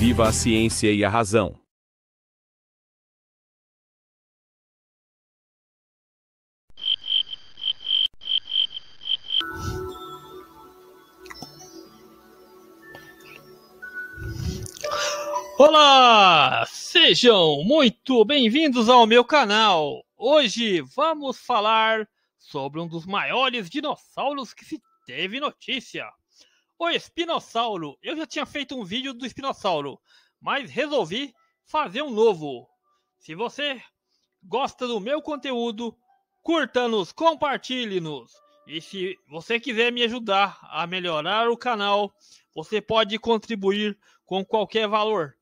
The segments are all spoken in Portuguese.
Viva a ciência e a razão. Olá! Sejam muito bem-vindos ao meu canal. Hoje vamos falar sobre um dos maiores dinossauros que se teve notícia, o espinossauro. Eu já tinha feito um vídeo do espinossauro, mas resolvi fazer um novo. Se você gosta do meu conteúdo, curta-nos, compartilhe-nos. E se você quiser me ajudar a melhorar o canal, você pode contribuir com qualquer valor.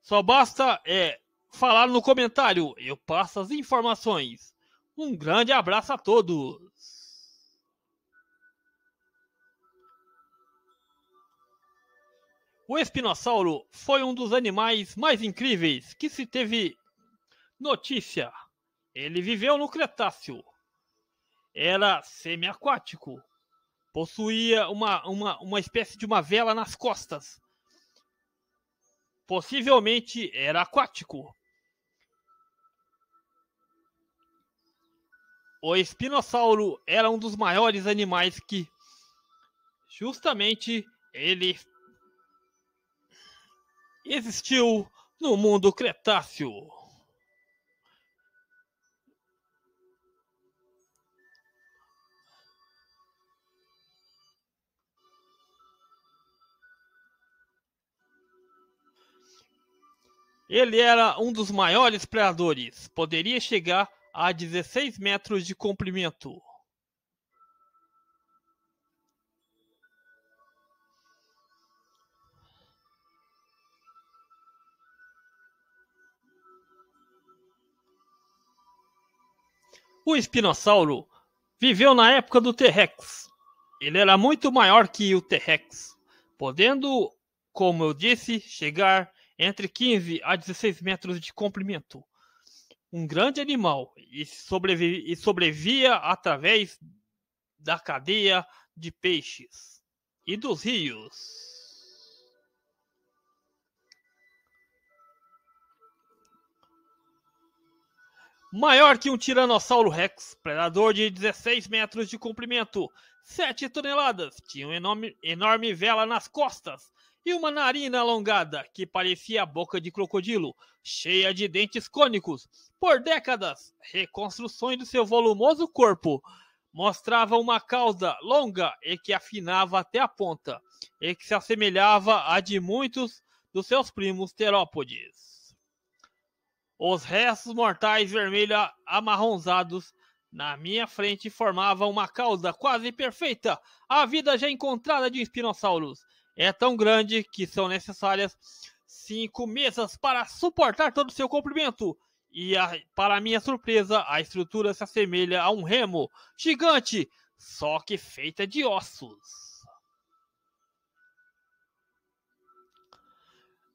Só basta é, falar no comentário, eu passo as informações. Um grande abraço a todos! O espinossauro foi um dos animais mais incríveis que se teve notícia. Ele viveu no Cretáceo. Era semiaquático. Possuía uma, uma, uma espécie de uma vela nas costas. Possivelmente era aquático. O espinossauro era um dos maiores animais que justamente ele existiu no mundo Cretáceo. Ele era um dos maiores predadores, poderia chegar a 16 metros de comprimento. O espinossauro viveu na época do T-Rex. Ele era muito maior que o T-Rex, podendo, como eu disse, chegar entre 15 a 16 metros de comprimento. Um grande animal e, sobrevi e sobrevia através da cadeia de peixes e dos rios. Maior que um Tiranossauro Rex, predador de 16 metros de comprimento, 7 toneladas, tinha uma enorme, enorme vela nas costas e uma narina alongada que parecia a boca de crocodilo, cheia de dentes cônicos. Por décadas, reconstruções do seu volumoso corpo mostravam uma cauda longa e que afinava até a ponta, e que se assemelhava à de muitos dos seus primos terópodes. Os restos mortais vermelho amarronzados na minha frente formavam uma causa quase perfeita. A vida já encontrada de um espinossauros é tão grande que são necessárias cinco mesas para suportar todo o seu comprimento. E, a, para minha surpresa, a estrutura se assemelha a um remo gigante, só que feita de ossos.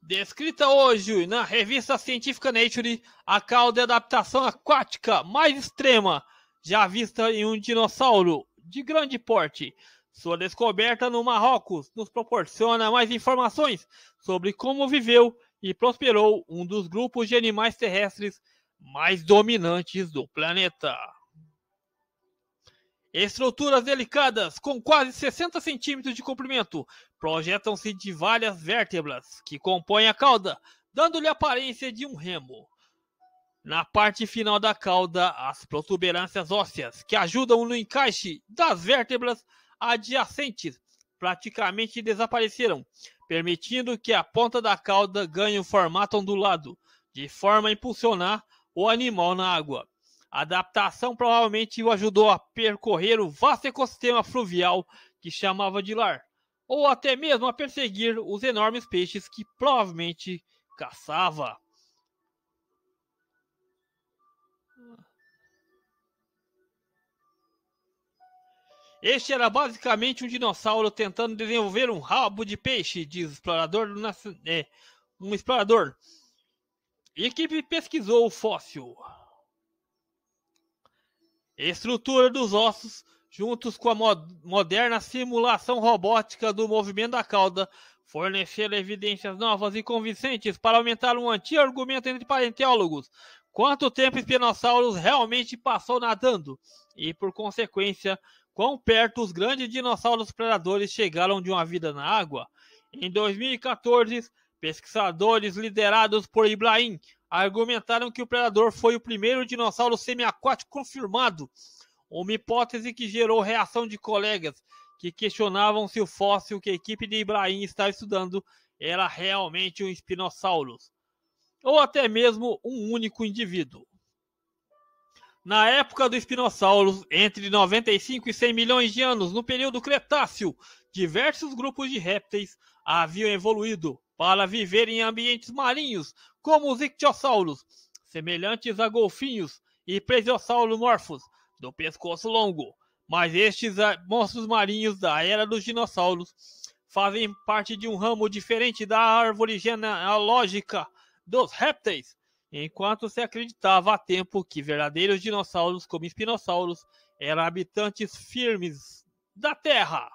Descrita hoje na revista científica Nature, a cauda é adaptação aquática mais extrema já vista em um dinossauro de grande porte. Sua descoberta no Marrocos nos proporciona mais informações sobre como viveu e prosperou um dos grupos de animais terrestres mais dominantes do planeta. Estruturas delicadas, com quase 60 centímetros de comprimento, projetam-se de várias vértebras que compõem a cauda, dando-lhe a aparência de um remo. Na parte final da cauda, as protuberâncias ósseas que ajudam no encaixe das vértebras adjacentes praticamente desapareceram, permitindo que a ponta da cauda ganhe o formato ondulado, de forma a impulsionar o animal na água. A adaptação provavelmente o ajudou a percorrer o vasto ecossistema fluvial que chamava de lar, ou até mesmo a perseguir os enormes peixes que provavelmente caçava. Este era basicamente um dinossauro tentando desenvolver um rabo de peixe, diz explorador é, um explorador. A equipe pesquisou o fóssil. Estrutura dos ossos juntos com a moderna simulação robótica do movimento da cauda, forneceram evidências novas e convincentes para aumentar um antigo argumento entre paleontólogos. Quanto tempo Spinosaurus realmente passou nadando? E, por consequência, quão perto os grandes dinossauros predadores chegaram de uma vida na água? Em 2014, pesquisadores liderados por Ibrahim argumentaram que o predador foi o primeiro dinossauro semiaquático confirmado uma hipótese que gerou reação de colegas que questionavam se o fóssil que a equipe de Ibrahim estava estudando era realmente um Spinosaurus, ou até mesmo um único indivíduo. Na época do Spinosaurus, entre 95 e 100 milhões de anos, no período Cretáceo, diversos grupos de répteis haviam evoluído para viver em ambientes marinhos, como os ictiossauros, semelhantes a golfinhos e plesiossauros morfos, do pescoço longo, mas estes ah, monstros marinhos da era dos dinossauros fazem parte de um ramo diferente da árvore genealógica dos répteis, enquanto se acreditava há tempo que verdadeiros dinossauros, como espinossauros, eram habitantes firmes da Terra.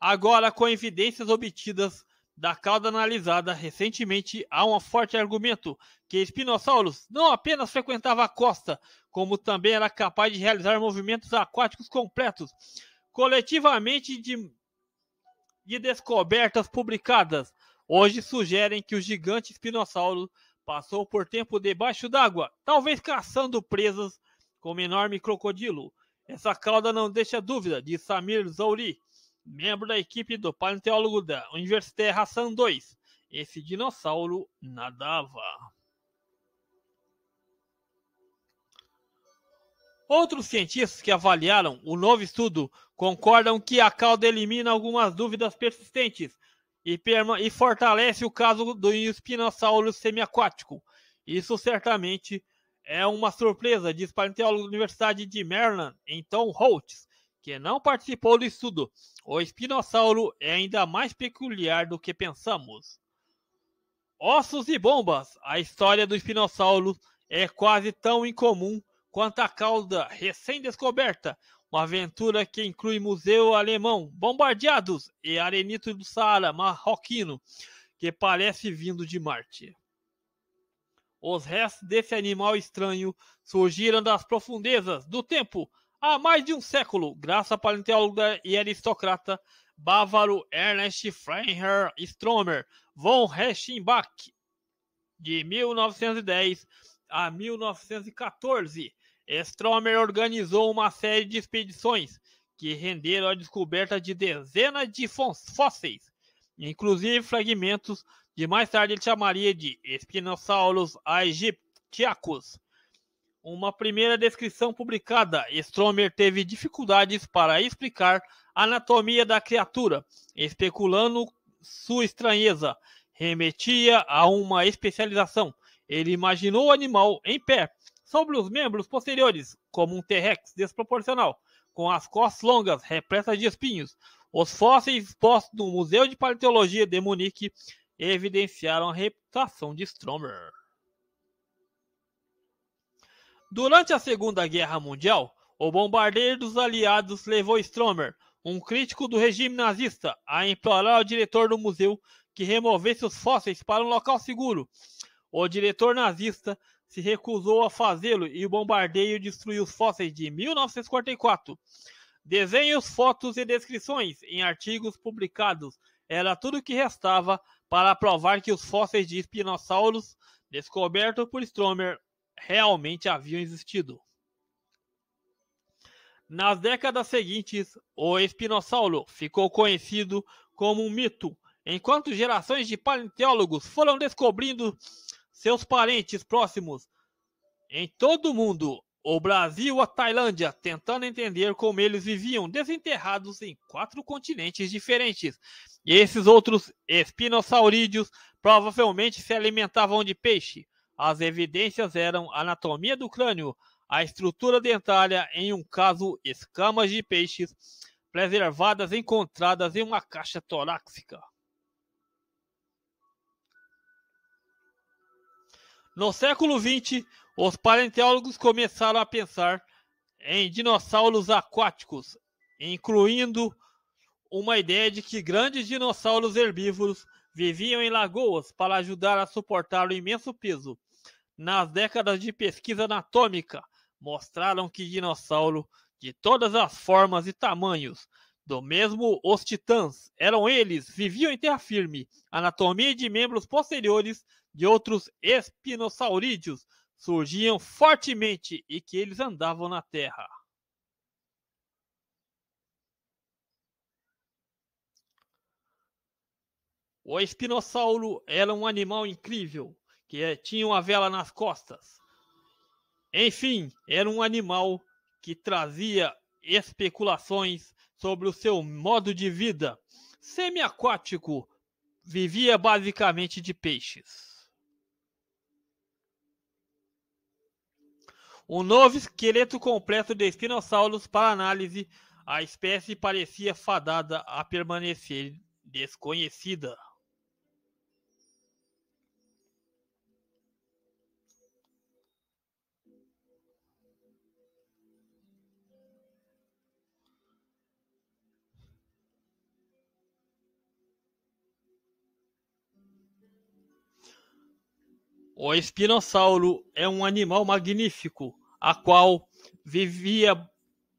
Agora, com evidências obtidas da cauda analisada recentemente, há um forte argumento que espinossauros não apenas frequentavam a costa, como também era capaz de realizar movimentos aquáticos completos, coletivamente de, de descobertas publicadas. Hoje sugerem que o gigante espinossauro passou por tempo debaixo d'água, talvez caçando presas como enorme crocodilo. Essa cauda não deixa dúvida, de Samir Zouri, membro da equipe do paleontólogo da Université Hassan II. Esse dinossauro nadava. Outros cientistas que avaliaram o novo estudo concordam que a cauda elimina algumas dúvidas persistentes e, e fortalece o caso do espinossauro semiaquático. Isso certamente é uma surpresa, diz paleontólogo da Universidade de Maryland, então Holtz, que não participou do estudo. O espinossauro é ainda mais peculiar do que pensamos. Ossos e bombas. A história do espinossauro é quase tão incomum quanto à cauda recém-descoberta, uma aventura que inclui museu alemão, bombardeados e arenito do Saara marroquino, que parece vindo de Marte. Os restos desse animal estranho surgiram das profundezas do tempo há mais de um século, graças ao paleontólogo e aristocrata bávaro Ernest Freiherr Stromer von Reichenbach, de 1910 a 1914, Stromer organizou uma série de expedições que renderam a descoberta de dezenas de fósseis, inclusive fragmentos que mais tarde ele chamaria de Spinosaurus aegyptiacus. Uma primeira descrição publicada, Stromer teve dificuldades para explicar a anatomia da criatura, especulando sua estranheza. Remetia a uma especialização. Ele imaginou o animal em pé, sobre os membros posteriores, como um T-Rex desproporcional, com as costas longas repletas de espinhos. Os fósseis expostos no Museu de Paleontologia de Munique evidenciaram a reputação de Stromer. Durante a Segunda Guerra Mundial, o bombardeio dos aliados levou Stromer, um crítico do regime nazista, a implorar ao diretor do museu que removesse os fósseis para um local seguro. O diretor nazista se recusou a fazê-lo e o bombardeio destruiu os fósseis de 1944. Desenhos, fotos e descrições em artigos publicados era tudo o que restava para provar que os fósseis de espinossauros descobertos por Stromer realmente haviam existido. Nas décadas seguintes, o espinossauro ficou conhecido como um mito, enquanto gerações de paleontólogos foram descobrindo seus parentes próximos em todo o mundo, o Brasil, a Tailândia, tentando entender como eles viviam, desenterrados em quatro continentes diferentes. E esses outros espinossaurídeos provavelmente se alimentavam de peixe. As evidências eram anatomia do crânio, a estrutura dentária, em um caso, escamas de peixes, preservadas encontradas em uma caixa torácica. No século XX, os paleontólogos começaram a pensar em dinossauros aquáticos, incluindo uma ideia de que grandes dinossauros herbívoros viviam em lagoas para ajudar a suportar o imenso peso. Nas décadas de pesquisa anatômica, mostraram que dinossauros de todas as formas e tamanhos, do mesmo os titãs, eram eles, viviam em terra firme. Anatomia de membros posteriores de outros espinossaurídeos surgiam fortemente e que eles andavam na Terra. O espinossauro era um animal incrível, que eh, tinha uma vela nas costas. Enfim, era um animal que trazia especulações sobre o seu modo de vida. Semiaquático, vivia basicamente de peixes. Um novo esqueleto completo de espinossauros para análise. A espécie parecia fadada a permanecer desconhecida. O espinossauro é um animal magnífico, a qual vivia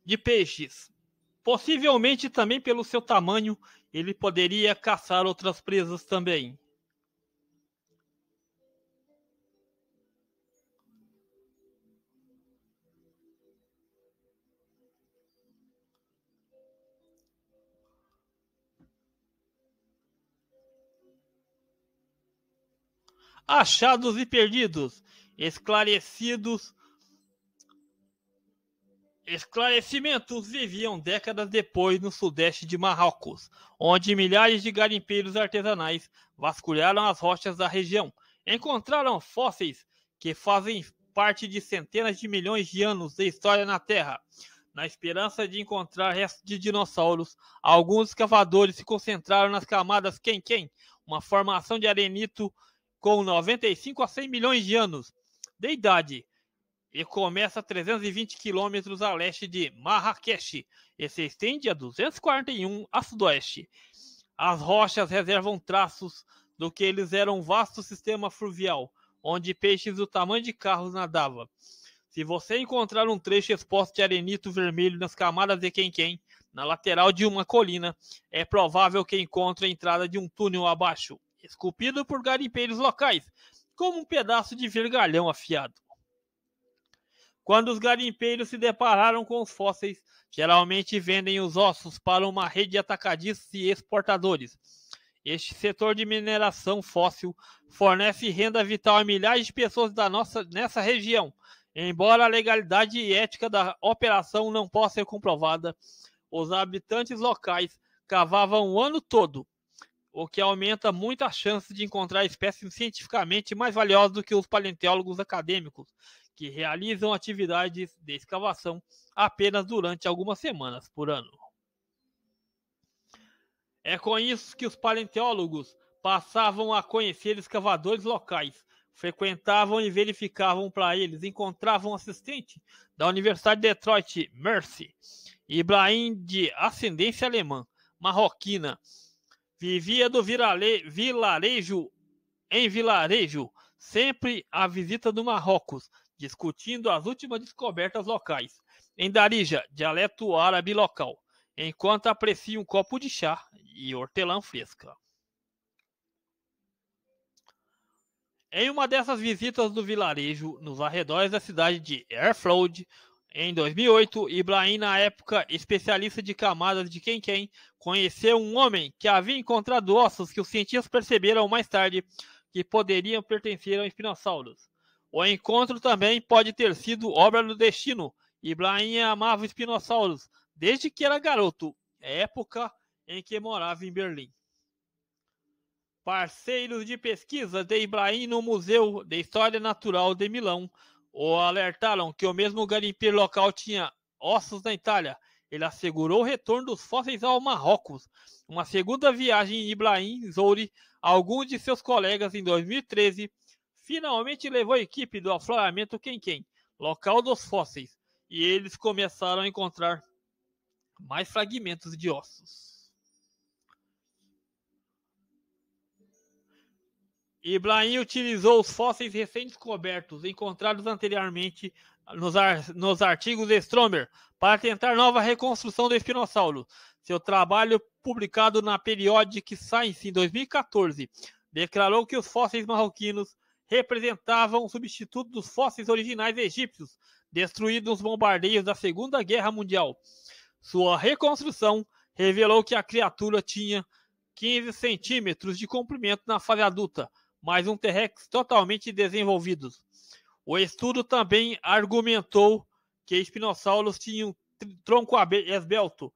de peixes. Possivelmente também pelo seu tamanho, ele poderia caçar outras presas também. achados e perdidos, esclarecidos Esclarecimentos viviam décadas depois no sudeste de Marrocos, onde milhares de garimpeiros artesanais vasculharam as rochas da região. Encontraram fósseis que fazem parte de centenas de milhões de anos de história na Terra. Na esperança de encontrar restos de dinossauros, alguns escavadores se concentraram nas camadas Kenken, uma formação de arenito com 95 a 100 milhões de anos de idade e começa a 320 quilômetros a leste de Marrakech e se estende a 241 a sudoeste. As rochas reservam traços do que eles eram um vasto sistema fluvial, onde peixes do tamanho de carros nadavam. Se você encontrar um trecho exposto de arenito vermelho nas camadas de Quenquen, na lateral de uma colina, é provável que encontre a entrada de um túnel abaixo, esculpido por garimpeiros locais, como um pedaço de vergalhão afiado. Quando os garimpeiros se depararam com os fósseis, geralmente vendem os ossos para uma rede de atacadistas e exportadores. Este setor de mineração fóssil fornece renda vital a milhares de pessoas da nossa, nessa região. Embora a legalidade e ética da operação não possa ser comprovada, os habitantes locais cavavam o ano todo, o que aumenta muito a chance de encontrar espécies cientificamente mais valiosas do que os paleontólogos acadêmicos que realizam atividades de escavação apenas durante algumas semanas por ano. É com isso que os paleontólogos passavam a conhecer escavadores locais, frequentavam e verificavam para eles, encontravam assistente da Universidade de Detroit, Mercy, Ibrahim de ascendência alemã, marroquina, vivia do vilarejo em vilarejo, sempre à visita do Marrocos, discutindo as últimas descobertas locais. Em Darija, dialeto árabe local, enquanto aprecia um copo de chá e hortelã fresca. Em uma dessas visitas do vilarejo, nos arredores da cidade de Airflood, em 2008, Ibrahim, na época especialista de camadas de quem, conheceu um homem que havia encontrado ossos que os cientistas perceberam mais tarde que poderiam pertencer a espinossauros. O encontro também pode ter sido obra do destino. Ibrahim amava espinossauros desde que era garoto, época em que morava em Berlim. Parceiros de pesquisa de Ibrahim no Museu de História Natural de Milão o alertaram que o mesmo garimpeiro local tinha ossos na Itália. Ele assegurou o retorno dos fósseis ao Marrocos. Uma segunda viagem em Ibrahim Zouri, alguns de seus colegas em 2013, finalmente levou a equipe do afloramento Quenquem, local dos fósseis, e eles começaram a encontrar mais fragmentos de ossos. Ibrahim utilizou os fósseis recém-descobertos, encontrados anteriormente nos, ar nos artigos de Stromer, para tentar nova reconstrução do espinossauro. Seu trabalho, publicado na Periodic Science em 2014, declarou que os fósseis marroquinos representavam um substituto dos fósseis originais egípcios, destruídos nos bombardeios da Segunda Guerra Mundial. Sua reconstrução revelou que a criatura tinha 15 centímetros de comprimento na fase adulta, mais um T-Rex totalmente desenvolvido. O estudo também argumentou que espinossauros tinham tronco esbelto,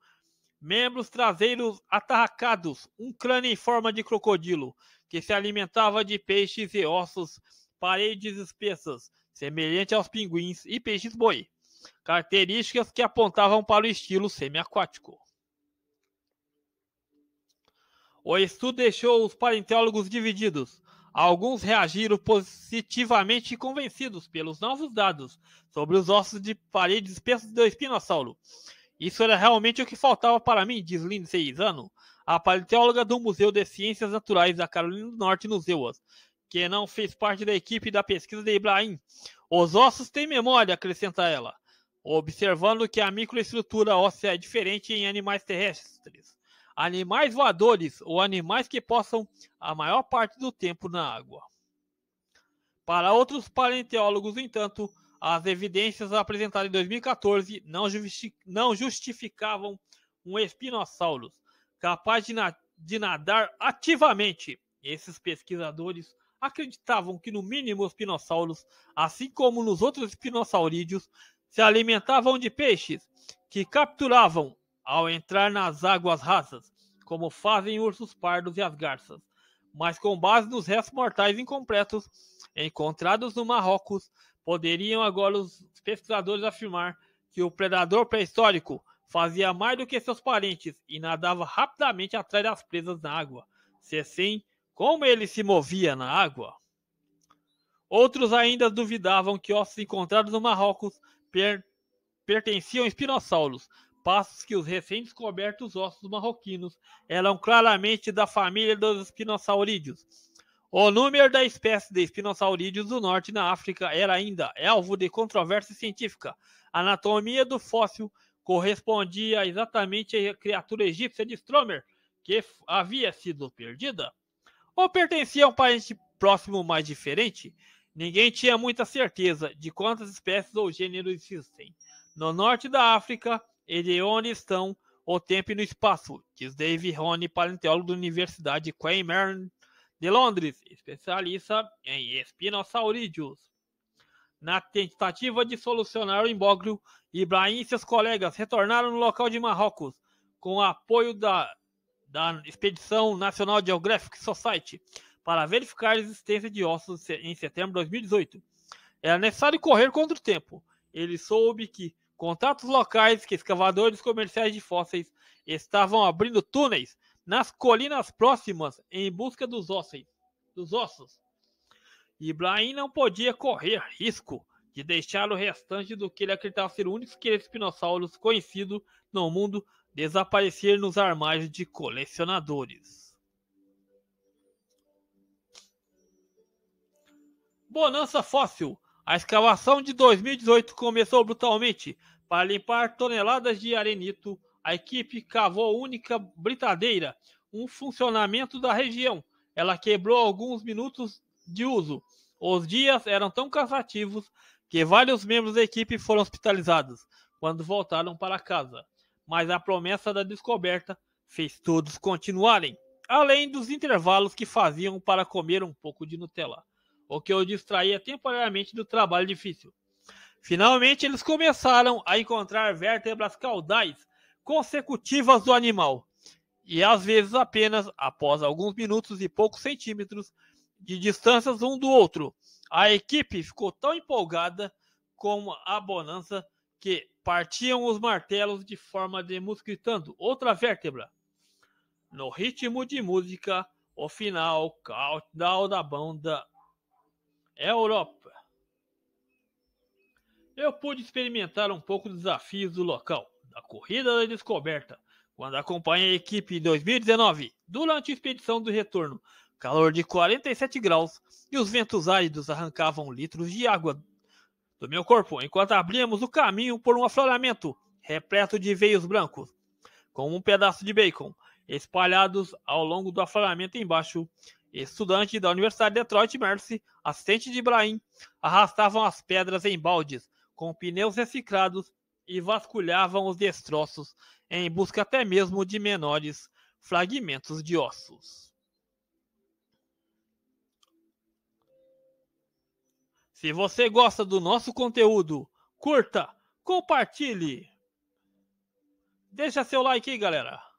membros traseiros atarracados, um crânio em forma de crocodilo que se alimentava de peixes e ossos, paredes espessas, semelhante aos pinguins e peixes-boi, características que apontavam para o estilo semiaquático. O estudo deixou os paleontólogos divididos. Alguns reagiram positivamente convencidos pelos novos dados sobre os ossos de paredes espessos do espinossauro. Isso era realmente o que faltava para mim, diz Lindsay Isano, a paleontóloga do Museu de Ciências Naturais da Carolina do Norte no EUAS, que não fez parte da equipe da pesquisa de Ibrahim. Os ossos têm memória, acrescenta ela, observando que a microestrutura óssea é diferente em animais terrestres, animais voadores ou animais que possam a maior parte do tempo na água. Para outros paleontólogos, entanto, as evidências apresentadas em 2014 não, justificavam um espinossauros, capaz de, na de nadar ativamente. Esses pesquisadores acreditavam que, no mínimo, os dinossauros, assim como nos outros espinossaurídeos, se alimentavam de peixes que capturavam ao entrar nas águas rasas, como fazem ursos pardos e as garças. Mas com base nos restos mortais incompletos encontrados no Marrocos, poderiam agora os pesquisadores afirmar que o predador pré-histórico Fazia mais do que seus parentes e nadava rapidamente atrás das presas na água. Se é assim, como ele se movia na água? Outros ainda duvidavam que ossos encontrados no Marrocos per pertenciam a espinossauros, passos que os recém-descobertos ossos marroquinos eram claramente da família dos espinossaurídeos. O número da espécie de espinossaurídeos do norte na África era ainda alvo de controvérsia científica. A anatomia do fóssil correspondia exatamente à criatura egípcia de Stromer, que havia sido perdida? Ou pertencia a um parente próximo mais diferente? Ninguém tinha muita certeza de quantas espécies ou gêneros existem. No norte da África e de onde estão o tempo e no espaço, diz Dave Rony, paleontólogo da Universidade Queen Mary de Londres, especialista em espinossaurídeos na tentativa de solucionar o imbóglio, Ibrahim e seus colegas retornaram no local de Marrocos com o apoio da, da Expedição Nacional Geographic Society para verificar a existência de ossos em setembro de 2018. Era necessário correr contra o tempo. Ele soube que contatos locais que escavadores comerciais de fósseis estavam abrindo túneis nas colinas próximas em busca dos ossos. Dos ossos. Ibrahim não podia correr risco de deixar o restante do que ele acreditava ser o único espinossauro conhecido no mundo desaparecer nos armários de colecionadores. Bonança Fóssil. A escavação de 2018 começou brutalmente. Para limpar toneladas de arenito, a equipe cavou única britadeira, um funcionamento da região. Ela quebrou alguns minutos de uso. Os dias eram tão cansativos que vários membros da equipe foram hospitalizados quando voltaram para casa. Mas a promessa da descoberta fez todos continuarem, além dos intervalos que faziam para comer um pouco de Nutella, o que o distraía temporariamente do trabalho difícil. Finalmente, eles começaram a encontrar vértebras caudais consecutivas do animal, e às vezes apenas após alguns minutos e poucos centímetros de distâncias um do outro. A equipe ficou tão empolgada com a bonança que partiam os martelos de forma de muscritando outra vértebra. No ritmo de música, o final countdown da banda Europa. Eu pude experimentar um pouco dos desafios do local, da corrida da descoberta, quando acompanhei a equipe em 2019, durante a expedição do retorno calor de 47 graus e os ventos áridos arrancavam litros de água do meu corpo enquanto abríamos o caminho por um afloramento repleto de veios brancos, com um pedaço de bacon, espalhados ao longo do afloramento embaixo. Estudante da Universidade de Detroit Mercy, assistente de Ibrahim, arrastavam as pedras em baldes, com pneus reciclados e vasculhavam os destroços em busca até mesmo de menores fragmentos de ossos. Se você gosta do nosso conteúdo, curta, compartilhe. Deixa seu like aí, galera.